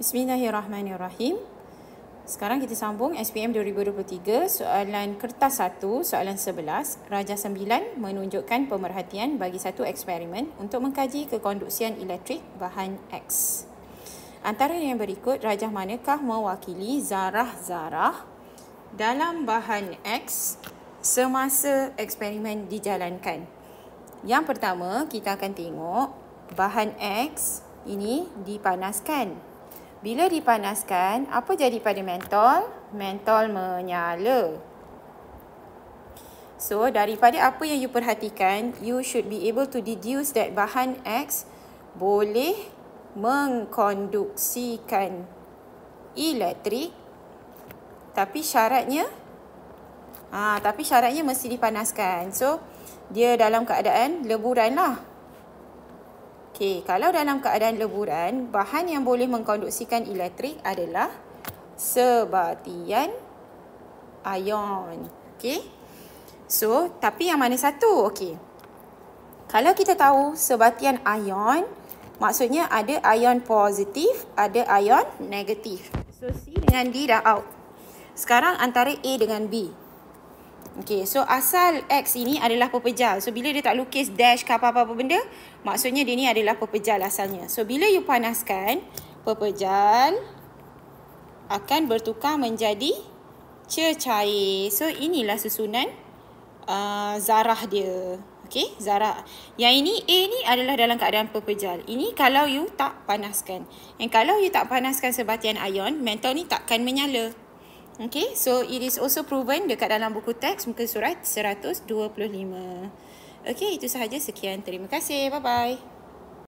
Bismillahirrahmanirrahim. Sekarang kita sambung SPM 2023 soalan kertas 1 soalan 11 Raja 9 menunjukkan pemerhatian bagi satu eksperimen untuk mengkaji kekonduksian elektrik bahan X. Antara yang berikut Raja manakah mewakili zarah-zarah dalam bahan X semasa eksperimen dijalankan? Yang pertama kita akan tengok bahan X ini dipanaskan bila dipanaskan, apa jadi pada mentol? Mentol menyala. So, daripada apa yang you perhatikan, you should be able to deduce that bahan X boleh mengkonduksikan elektrik. Tapi syaratnya, ah, tapi syaratnya mesti dipanaskan. So, dia dalam keadaan leburan lah. Okey, kalau dalam keadaan leburan, bahan yang boleh mengkonduksikan elektrik adalah sebatian ion. Okey. So, tapi yang mana satu? Okey. Kalau kita tahu sebatian ion, maksudnya ada ion positif, ada ion negatif. So, C dengan D dah out. Sekarang antara A dengan B. Okay, so asal X ini adalah pepejal. So, bila dia tak lukis dash ke apa-apa benda, maksudnya dia ni adalah pepejal asalnya. So, bila you panaskan, pepejal akan bertukar menjadi cecair. So, inilah susunan uh, zarah dia. Okay, zarah. Yang ini, A ni adalah dalam keadaan pepejal. Ini kalau you tak panaskan. And kalau you tak panaskan sebatian ion, mentol ni takkan menyala. Okay, so it is also proven dekat dalam buku teks muka surat 125. Okay, itu sahaja. Sekian. Terima kasih. Bye-bye.